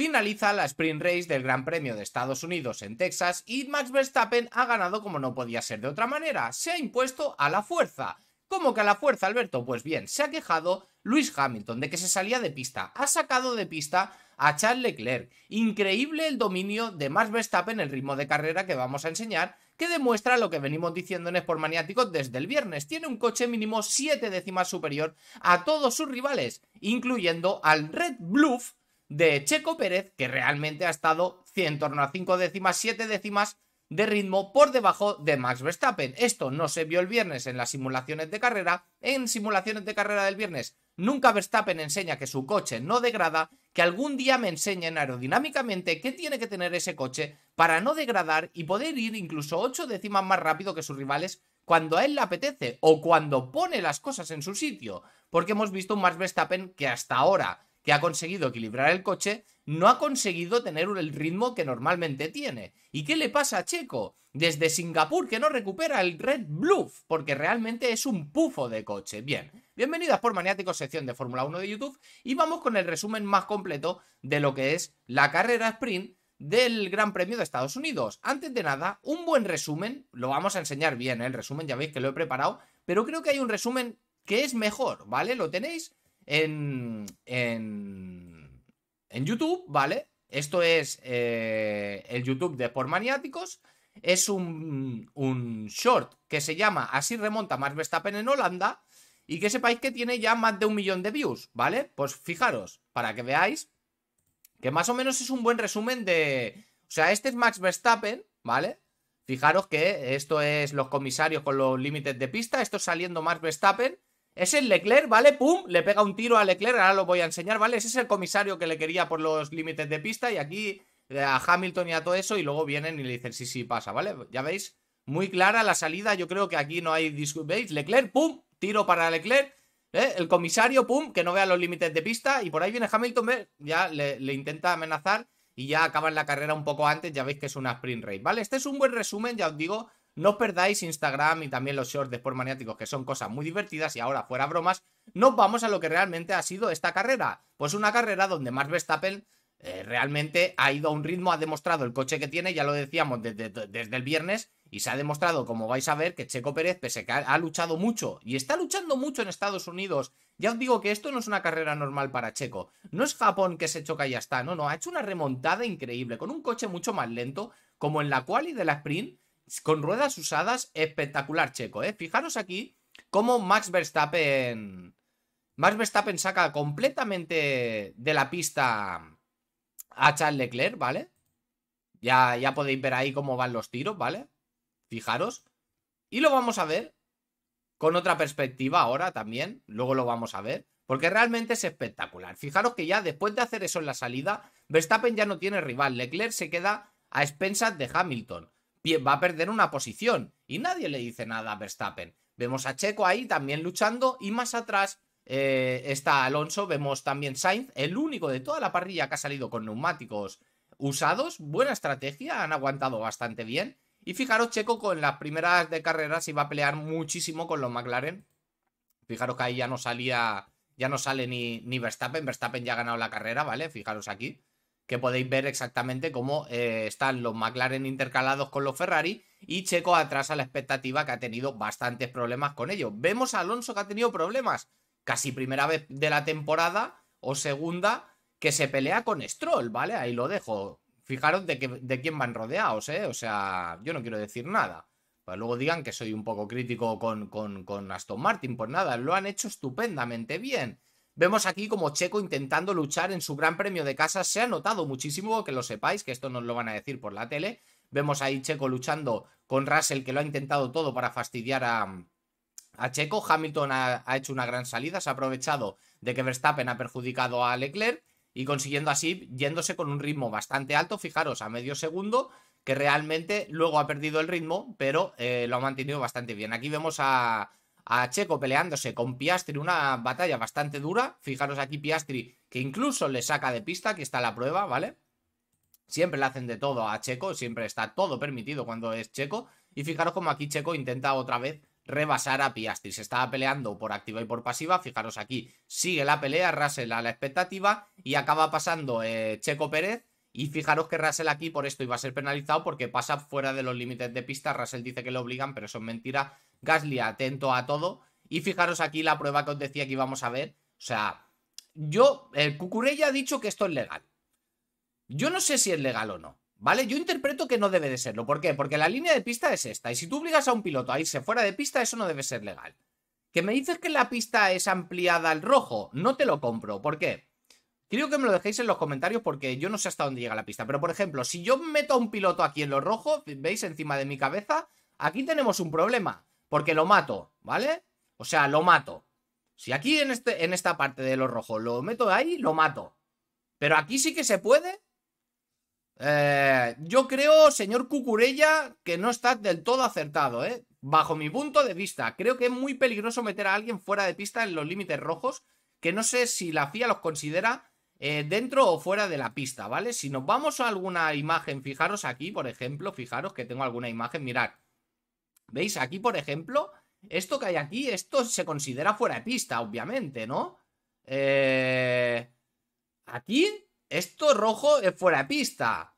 Finaliza la sprint race del Gran Premio de Estados Unidos en Texas y Max Verstappen ha ganado como no podía ser de otra manera, se ha impuesto a la fuerza. ¿Cómo que a la fuerza, Alberto? Pues bien, se ha quejado Luis Hamilton de que se salía de pista, ha sacado de pista a Charles Leclerc. Increíble el dominio de Max Verstappen, el ritmo de carrera que vamos a enseñar, que demuestra lo que venimos diciendo en Sport Maniático desde el viernes. Tiene un coche mínimo 7 décimas superior a todos sus rivales, incluyendo al Red Bluff de Checo Pérez, que realmente ha estado en torno a 5 décimas, 7 décimas de ritmo por debajo de Max Verstappen. Esto no se vio el viernes en las simulaciones de carrera. En simulaciones de carrera del viernes nunca Verstappen enseña que su coche no degrada, que algún día me enseñen aerodinámicamente qué tiene que tener ese coche para no degradar y poder ir incluso 8 décimas más rápido que sus rivales cuando a él le apetece o cuando pone las cosas en su sitio. Porque hemos visto un Max Verstappen que hasta ahora ha conseguido equilibrar el coche, no ha conseguido tener el ritmo que normalmente tiene. ¿Y qué le pasa a Checo? Desde Singapur que no recupera el Red Bluff, porque realmente es un pufo de coche. Bien, bienvenidas por Maniáticos, sección de Fórmula 1 de YouTube, y vamos con el resumen más completo de lo que es la carrera sprint del Gran Premio de Estados Unidos. Antes de nada, un buen resumen, lo vamos a enseñar bien, ¿eh? el resumen ya veis que lo he preparado, pero creo que hay un resumen que es mejor, ¿vale? Lo tenéis en, YouTube, ¿vale? Esto es eh, el YouTube de Por Maniáticos. Es un, un, short que se llama Así remonta Max Verstappen en Holanda. Y que sepáis que tiene ya más de un millón de views, ¿vale? Pues fijaros, para que veáis que más o menos es un buen resumen de... O sea, este es Max Verstappen, ¿vale? Fijaros que esto es los comisarios con los límites de pista, esto es saliendo Max Verstappen es el Leclerc, ¿vale? ¡Pum! Le pega un tiro a Leclerc, ahora lo voy a enseñar, ¿vale? Ese es el comisario que le quería por los límites de pista y aquí eh, a Hamilton y a todo eso y luego vienen y le dicen sí, sí, pasa, ¿vale? Ya veis, muy clara la salida, yo creo que aquí no hay... ¿Veis? Leclerc, ¡pum! Tiro para Leclerc, ¿eh? el comisario, ¡pum! Que no vea los límites de pista y por ahí viene Hamilton, Ya le, intenta amenazar y ya acaban la carrera un poco antes, ya veis que es una sprint race, ¿vale? Este es un buen resumen, ya os digo, no os perdáis Instagram y también los shorts de Sport Maniáticos, que son cosas muy divertidas. Y ahora, fuera bromas, nos vamos a lo que realmente ha sido esta carrera. Pues una carrera donde Max Verstappen eh, realmente ha ido a un ritmo, ha demostrado el coche que tiene, ya lo decíamos desde, el viernes, y se ha demostrado, como vais a ver, que Checo Pérez, pese que ha, luchado mucho, y está luchando mucho en Estados Unidos, ya os digo que esto no es una carrera normal para Checo, no es Japón que se choca y ya está, no, no, ha hecho una remontada increíble, con un coche mucho más lento, como en la cual de la sprint, con ruedas usadas, espectacular Checo, ¿eh? Fijaros aquí cómo Max Verstappen... Max Verstappen saca completamente de la pista a Charles Leclerc, ¿vale? Ya, ya podéis ver ahí cómo van los tiros, ¿vale? Fijaros. Y lo vamos a ver con otra perspectiva ahora también. Luego lo vamos a ver. Porque realmente es espectacular. Fijaros que ya después de hacer eso en la salida, Verstappen ya no tiene rival. Leclerc se queda a expensas de Hamilton va a perder una posición y nadie le dice nada a Verstappen. Vemos a Checo ahí también luchando y más atrás eh, está Alonso, vemos también Sainz, el único de toda la parrilla que ha salido con neumáticos usados, buena estrategia, han aguantado bastante bien. Y fijaros, Checo con las primeras de carreras iba a pelear muchísimo con los McLaren. Fijaros que ahí ya no salía, ya no sale ni, ni Verstappen, Verstappen ya ha ganado la carrera, ¿vale? Fijaros aquí que podéis ver exactamente cómo eh, están los McLaren intercalados con los Ferrari y Checo atrás a la expectativa que ha tenido bastantes problemas con ellos. Vemos a Alonso que ha tenido problemas, casi primera vez de la temporada o segunda, que se pelea con Stroll, ¿vale? Ahí lo dejo. Fijaros de, de quién van rodeados, ¿eh? O sea, yo no quiero decir nada. Pues luego digan que soy un poco crítico con, con, con Aston Martin, pues nada, lo han hecho estupendamente bien Vemos aquí como Checo intentando luchar en su gran premio de casa. Se ha notado muchísimo, que lo sepáis, que esto nos lo van a decir por la tele. Vemos ahí Checo luchando con Russell, que lo ha intentado todo para fastidiar a, Checo. Hamilton ha, hecho una gran salida, se ha aprovechado de que Verstappen ha perjudicado a Leclerc y consiguiendo así yéndose con un ritmo bastante alto, fijaros, a medio segundo, que realmente luego ha perdido el ritmo, pero eh, lo ha mantenido bastante bien. Aquí vemos a, a Checo peleándose con Piastri, una batalla bastante dura. Fijaros aquí Piastri, que incluso le saca de pista, que está la prueba, ¿vale? Siempre le hacen de todo a Checo, siempre está todo permitido cuando es Checo. Y fijaros como aquí Checo intenta otra vez rebasar a Piastri. Se estaba peleando por activa y por pasiva. Fijaros aquí, sigue la pelea, Russell a la expectativa y acaba pasando eh, Checo Pérez y fijaros que Russell aquí por esto iba a ser penalizado porque pasa fuera de los límites de pista. Russell dice que lo obligan, pero eso es mentira. Gasly atento a todo. Y fijaros aquí la prueba que os decía que íbamos a ver. O sea, yo, el Cucurella ha dicho que esto es legal. Yo no sé si es legal o no. ¿Vale? Yo interpreto que no debe de serlo. ¿Por qué? Porque la línea de pista es esta. Y si tú obligas a un piloto a irse fuera de pista, eso no debe ser legal. Que me dices que la pista es ampliada al rojo, no te lo compro. ¿Por qué? Creo que me lo dejéis en los comentarios porque yo no sé hasta dónde llega la pista. Pero, por ejemplo, si yo meto a un piloto aquí en lo rojo, veis encima de mi cabeza, aquí tenemos un problema. Porque lo mato, ¿vale? O sea, lo mato. Si aquí en, este, en esta parte de los rojos lo meto ahí, lo mato. Pero aquí sí que se puede. Eh, yo creo, señor Cucurella, que no está del todo acertado, ¿eh? Bajo mi punto de vista, creo que es muy peligroso meter a alguien fuera de pista en los límites rojos, que no sé si la FIA los considera eh, dentro o fuera de la pista, ¿vale? Si nos vamos a alguna imagen, fijaros aquí, por ejemplo, fijaros que tengo alguna imagen, mirad. ¿Veis? Aquí, por ejemplo, esto que hay aquí, esto se considera fuera de pista, obviamente, ¿no? Eh, aquí, esto rojo es fuera de pista.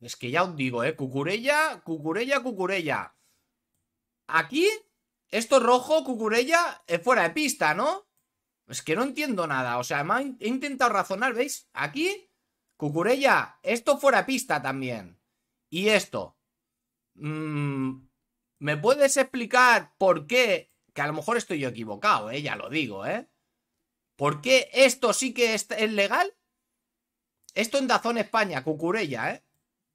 Es que ya os digo, ¿eh? Cucurella, cucurella, cucurella. Aquí, esto rojo, cucurella, es fuera de pista, ¿no? Es que no entiendo nada. O sea, he intentado razonar, ¿veis? Aquí, Cucurella, esto fuera pista también. Y esto. Mm, ¿Me puedes explicar por qué? Que a lo mejor estoy yo equivocado, ¿eh? Ya lo digo, ¿eh? ¿Por qué esto sí que es, legal? Esto en Dazón España, Cucurella, ¿eh?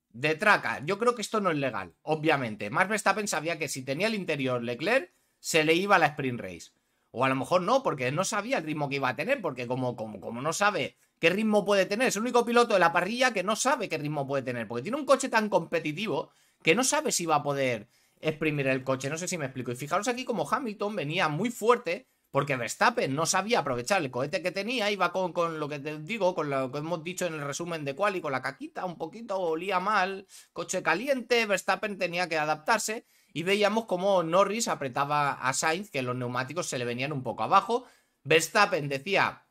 De traca. Yo creo que esto no es legal, obviamente. Max pensaba sabía que si tenía el interior Leclerc, se le iba a la sprint race. O a lo mejor no, porque no sabía el ritmo que iba a tener, porque como, como, como no sabe qué ritmo puede tener, es el único piloto de la parrilla que no sabe qué ritmo puede tener, porque tiene un coche tan competitivo que no sabe si va a poder exprimir el coche, no sé si me explico. Y fijaros aquí como Hamilton venía muy fuerte, porque Verstappen no sabía aprovechar el cohete que tenía, iba con, con lo que te digo, con lo que hemos dicho en el resumen de y con la caquita, un poquito olía mal, coche caliente, Verstappen tenía que adaptarse y veíamos cómo Norris apretaba a Sainz, que los neumáticos se le venían un poco abajo. Verstappen decía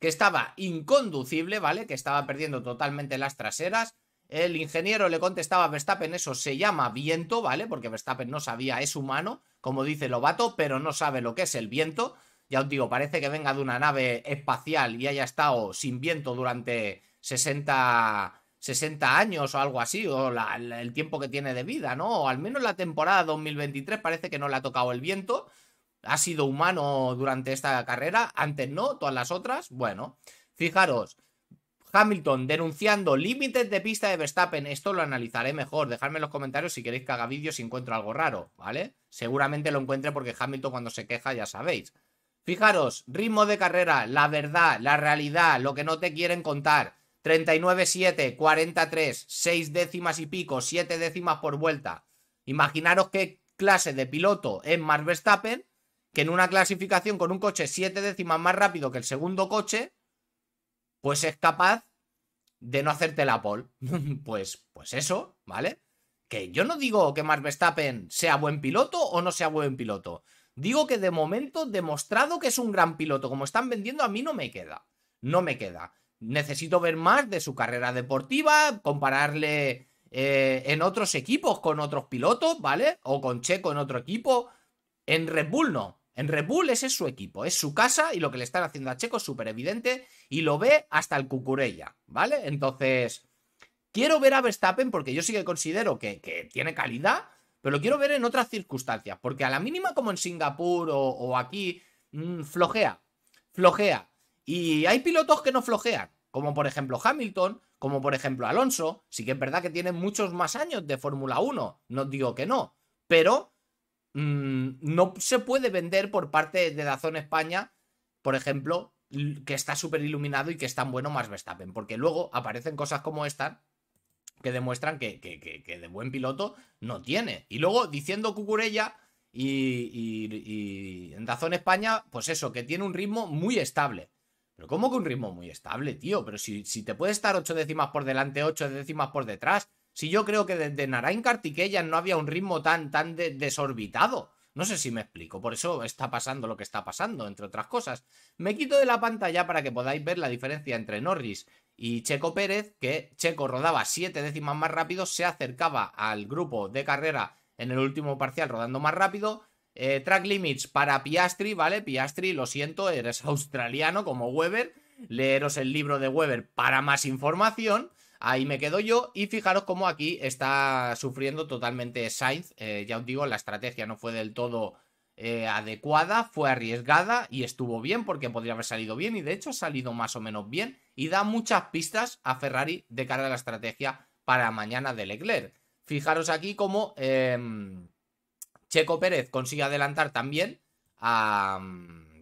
que estaba inconducible, ¿vale? Que estaba perdiendo totalmente las traseras. El ingeniero le contestaba a Verstappen, eso se llama viento, ¿vale? Porque Verstappen no sabía, es humano, como dice Lobato, pero no sabe lo que es el viento. Ya os digo, parece que venga de una nave espacial y haya estado sin viento durante 60 60 años o algo así, o el tiempo que tiene de vida, ¿no? O al menos la temporada 2023 parece que no le ha tocado el viento. Ha sido humano durante esta carrera, antes no, todas las otras. Bueno, fijaros, Hamilton denunciando límites de pista de Verstappen. Esto lo analizaré mejor. Dejadme en los comentarios si queréis que haga vídeo si encuentro algo raro, ¿vale? Seguramente lo encuentre porque Hamilton cuando se queja ya sabéis. Fijaros, ritmo de carrera, la verdad, la realidad, lo que no te quieren contar. 39-7, 43, 6 décimas y pico, 7 décimas por vuelta. Imaginaros qué clase de piloto es Max Verstappen, que en una clasificación con un coche 7 décimas más rápido que el segundo coche, pues es capaz de no hacerte la pole. pues, pues eso, ¿vale? Que yo no digo que Max Verstappen sea buen piloto o no sea buen piloto. Digo que de momento, demostrado que es un gran piloto, como están vendiendo, a mí no me queda. No me queda necesito ver más de su carrera deportiva, compararle eh, en otros equipos con otros pilotos, ¿vale? O con Checo en otro equipo. En Red Bull no. En Red Bull ese es su equipo, es su casa y lo que le están haciendo a Checo es súper evidente y lo ve hasta el cucurella, ¿vale? Entonces, quiero ver a Verstappen porque yo sí que considero que, tiene calidad, pero lo quiero ver en otras circunstancias, porque a la mínima como en Singapur o, aquí, mm, flojea, flojea. Y hay pilotos que no flojean, como por ejemplo Hamilton, como por ejemplo Alonso. Sí que es verdad que tiene muchos más años de Fórmula 1, no digo que no, pero mm, no se puede vender por parte de Dazón España, por ejemplo, que está súper iluminado y que es tan bueno más Verstappen, porque luego aparecen cosas como esta que demuestran que, de buen piloto no tiene. Y luego diciendo Cucurella y, Dazón España, pues eso, que tiene un ritmo muy estable. Pero ¿cómo que un ritmo muy estable, tío? Pero si, te puede estar ocho décimas por delante, ocho décimas por detrás. Si yo creo que desde Narain Kartikeya no había un ritmo tan, tan desorbitado. No sé si me explico, por eso está pasando lo que está pasando, entre otras cosas. Me quito de la pantalla para que podáis ver la diferencia entre Norris y Checo Pérez, que Checo rodaba siete décimas más rápido, se acercaba al grupo de carrera en el último parcial rodando más rápido, eh, track limits para Piastri, ¿vale? Piastri, lo siento, eres australiano como Weber. Leeros el libro de Weber para más información. Ahí me quedo yo. Y fijaros cómo aquí está sufriendo totalmente Sainz. Eh, ya os digo, la estrategia no fue del todo eh, adecuada, fue arriesgada y estuvo bien porque podría haber salido bien. Y de hecho ha salido más o menos bien. Y da muchas pistas a Ferrari de cara a la estrategia para mañana de Leclerc. Fijaros aquí cómo... Em, Checo Pérez consigue adelantar también mm, a,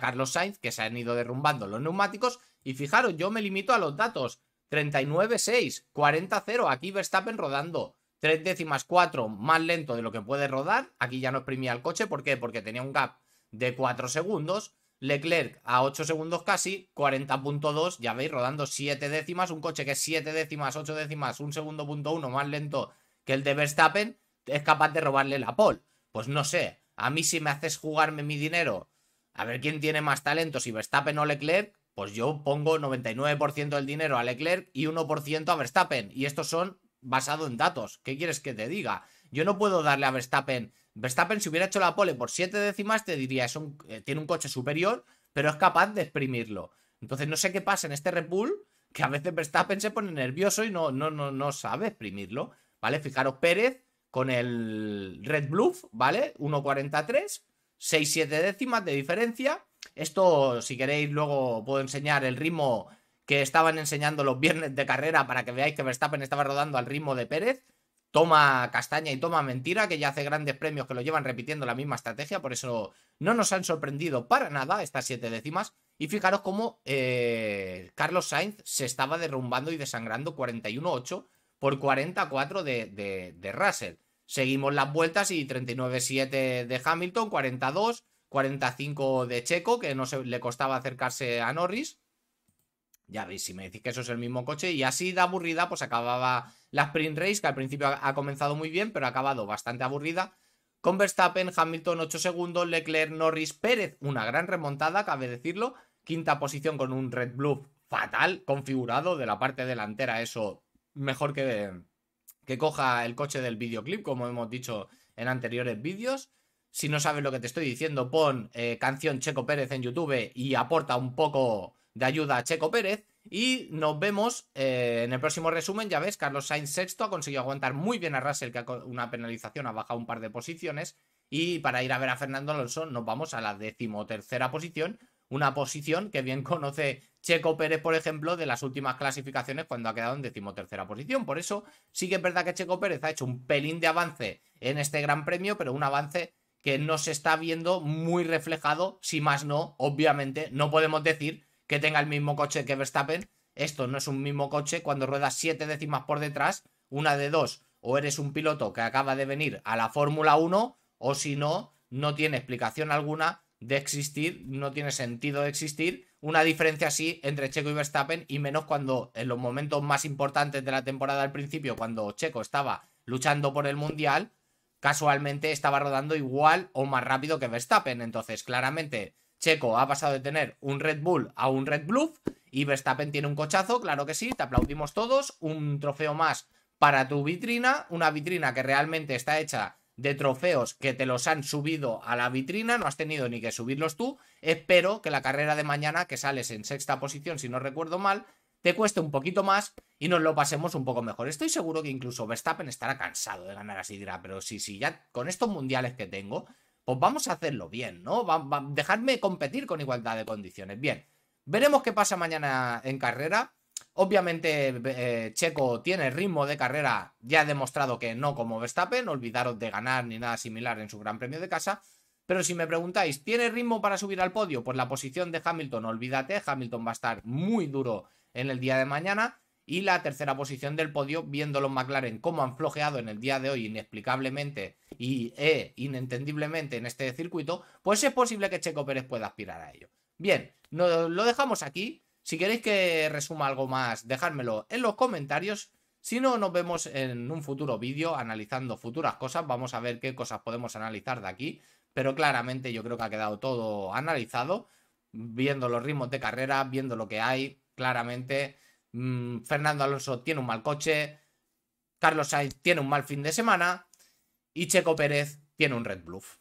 Carlos Sainz, que se han ido derrumbando los neumáticos. Y fijaros, yo me limito a los datos. 39-6, 40-0, aquí Verstappen rodando. Tres décimas, cuatro, más lento de lo que puede rodar. Aquí ya no exprimía el coche, ¿por qué? Porque tenía un gap de 4 segundos. Leclerc a 8 segundos casi, 40.2, ya veis, rodando 7 décimas, un coche que es 7 décimas, 8 décimas, un segundo punto uno más lento que el de Verstappen, es capaz de robarle la pole. Pues no sé, a mí si me haces jugarme mi dinero, a ver quién tiene más talento, si Verstappen o Leclerc, pues yo pongo 99% del dinero a Leclerc y 1% a Verstappen. Y estos son basado en datos. ¿Qué quieres que te diga? Yo no puedo darle a Verstappen. Verstappen, si hubiera hecho la pole por 7 décimas, te diría, es eh, tiene un coche superior, pero es capaz de exprimirlo. Entonces, no sé qué pasa en este Red Bull, que a veces Verstappen se pone nervioso y no, no, no, no sabe exprimirlo. ¿Vale? Fijaros, Pérez con el Red Bluff, ¿vale? 1.43, 6-7 décimas de diferencia. Esto, si queréis, luego puedo enseñar el ritmo que estaban enseñando los viernes de carrera para que veáis que Verstappen estaba rodando al ritmo de Pérez. Toma castaña y toma mentira, que ya hace grandes premios que lo llevan repitiendo la misma estrategia, por eso no nos han sorprendido para nada estas 7 décimas. Y fijaros cómo eh, Carlos Sainz se estaba derrumbando y desangrando 41-8 por 44 de, de, de Russell. Seguimos las vueltas y 39-7 de Hamilton, 42, 45 de Checo, que no se, le costaba acercarse a Norris. Ya veis, si me decís que eso es el mismo coche. Y así de aburrida, pues acababa la sprint race, que al principio ha, comenzado muy bien, pero ha acabado bastante aburrida. Con Verstappen, Hamilton 8 segundos, Leclerc, Norris, Pérez, una gran remontada, cabe decirlo. Quinta posición con un Red Blue fatal, configurado de la parte delantera, eso mejor que, que coja el coche del videoclip, como hemos dicho en anteriores vídeos. Si no sabes lo que te estoy diciendo, pon eh, canción Checo Pérez en YouTube y aporta un poco de ayuda a Checo Pérez. Y nos vemos eh, en el próximo resumen. Ya ves, Carlos Sainz sexto ha conseguido aguantar muy bien a Russell, que con una penalización ha bajado un par de posiciones. Y para ir a ver a Fernando Alonso, nos vamos a la decimotercera posición. Una posición que bien conoce Checo Pérez, por ejemplo, de las últimas clasificaciones cuando ha quedado en decimotercera posición. Por eso sí que es verdad que Checo Pérez ha hecho un pelín de avance en este Gran Premio, pero un avance que no se está viendo muy reflejado, si más no, obviamente, no podemos decir que tenga el mismo coche que Verstappen. Esto no es un mismo coche cuando ruedas siete décimas por detrás, una de dos, o eres un piloto que acaba de venir a la Fórmula 1, o si no, no tiene explicación alguna de existir, no tiene sentido de existir una diferencia así entre Checo y Verstappen y menos cuando en los momentos más importantes de la temporada al principio, cuando Checo estaba luchando por el Mundial, casualmente estaba rodando igual o más rápido que Verstappen. Entonces, claramente, Checo ha pasado de tener un Red Bull a un Red Bluff y Verstappen tiene un cochazo, claro que sí, te aplaudimos todos, un trofeo más para tu vitrina, una vitrina que realmente está hecha de trofeos que te los han subido a la vitrina, no has tenido ni que subirlos tú. Espero que la carrera de mañana, que sales en sexta posición, si no recuerdo mal, te cueste un poquito más y nos lo pasemos un poco mejor. Estoy seguro que incluso Verstappen estará cansado de ganar así, dirá, pero sí, sí, ya con estos mundiales que tengo, pues vamos a hacerlo bien, ¿no? Va, dejadme competir con igualdad de condiciones. Bien, veremos qué pasa mañana en carrera. Obviamente, eh, Checo tiene ritmo de carrera, ya ha demostrado que no como Verstappen, olvidaros de ganar ni nada similar en su Gran Premio de casa. Pero si me preguntáis, ¿tiene ritmo para subir al podio? Pues la posición de Hamilton, olvídate, Hamilton va a estar muy duro en el día de mañana. Y la tercera posición del podio, viendo los McLaren cómo han flojeado en el día de hoy inexplicablemente y e, inentendiblemente en este circuito, pues es posible que Checo Pérez pueda aspirar a ello. Bien, nos lo dejamos aquí. Si queréis que resuma algo más, dejármelo en los comentarios. Si no, nos vemos en un futuro vídeo analizando futuras cosas. Vamos a ver qué cosas podemos analizar de aquí. Pero claramente yo creo que ha quedado todo analizado. Viendo los ritmos de carrera, viendo lo que hay, claramente mm, Fernando Alonso tiene un mal coche. Carlos Sainz tiene un mal fin de semana. Y Checo Pérez tiene un Red Bluff.